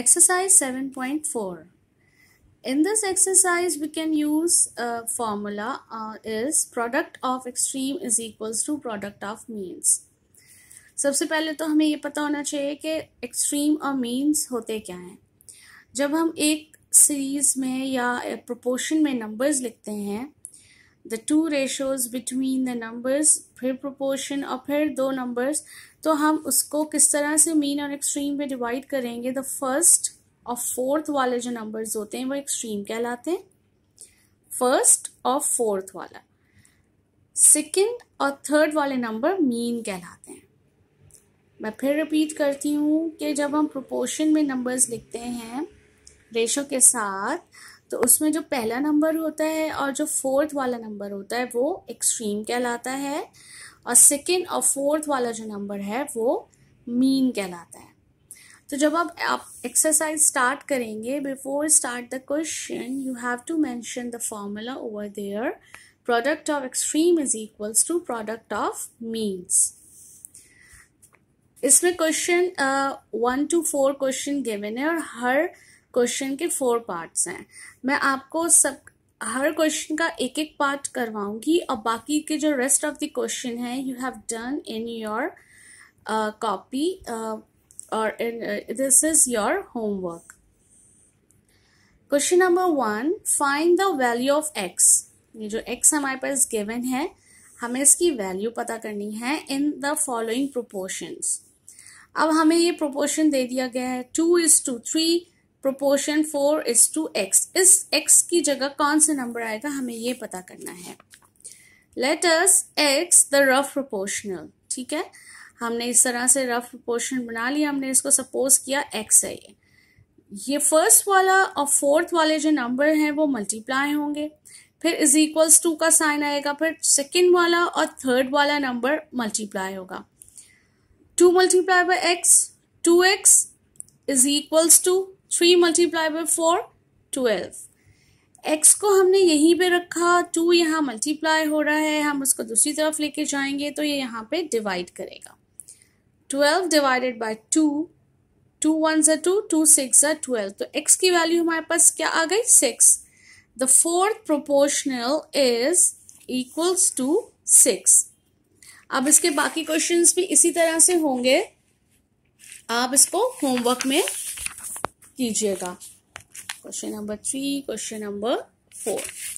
Exercise 7.4 in this exercise we can use a formula uh, is product of extreme is equals to product of means सबसे पहले तो हमें ये पता होना चाहिए कि एक्सट्रीम और मीन्स होते क्या हैं जब हम एक सीरीज़ में या प्रोपोर्शन में नंबर्स लिखते हैं the two ratios between the numbers फिर प्रोपोर्शन और फिर दो नंबर्स तो हम उसको किस तरह से मीन और एक्सट्रीम में डिवाइड करेंगे द फर्स्ट और फोर्थ वाले जो नंबर्स होते हैं वो एक्सट्रीम कहलाते हैं फर्स्ट और फोर्थ वाला सेकेंड और थर्ड वाले नंबर मीन कहलाते हैं मैं फिर रिपीट करती हूँ कि जब हम प्रोपोर्शन में नंबर्स लिखते हैं रेशो के साथ तो उसमें जो पहला नंबर होता है और जो फोर्थ वाला नंबर होता है वो एक्सट्रीम कहलाता है और सेकेंड और फोर्थ वाला जो नंबर है वो मीन कहलाता है तो जब आप आप एक्सरसाइज स्टार्ट करेंगे before start the question you have to mention the formula over there product of extreme is equals to product of means इसमें question one to four question given है और हर क्वेश्चन के फोर पार्ट्स हैं मैं आपको सब हर क्वेश्चन का एक एक पार्ट करवाऊंगी और बाकी के जो रेस्ट ऑफ द क्वेश्चन है you have done in your copy और this is your homework question number one find the value of X ये जो एक्स हमारे पास गिवन है हमें इसकी वैल्यू पता करनी है इन द फॉलोइंग प्रोपोर्शंस अब हमें ये प्रोपोर्शन दे दिया गया है two is to three proportion four is to X इस एक्स की जगह कौन सा नंबर आएगा हमें ये पता करना है letters X the rough proportional ठीक है हमने इस तरह से रफ प्रोपोर्शन बना लिया हमने इसको सपोज किया एक्स है ये ये फर्स्ट वाला और फोर्थ वाले जो नंबर हैं वो मल्टीप्लाई होंगे फिर इज इक्वल्स टू का साइन आएगा फिर सेकेंड वाला और थर्ड वाला नंबर मल्टीप्लाई होगा two multiply by X two X is equals to three multiply by four twelve X को हमने यहीं पे रखा टू यहाँ मल्टीप्लाई हो रहा है हम उसको दूसरी तरफ लेके जाएंगे तो ये यह यहाँ पे डिवाइड करेगा twelve divided by two two one ज टू टू सिक्स ज़ा ट्वेल्व तो एक्स की वैल्यू हमारे पास क्या आ गई six the fourth proportional is equals to six अब इसके बाकी क्वेश्चंस भी इसी तरह से होंगे आप इसको होमवर्क में कीजिएगा question number three question number four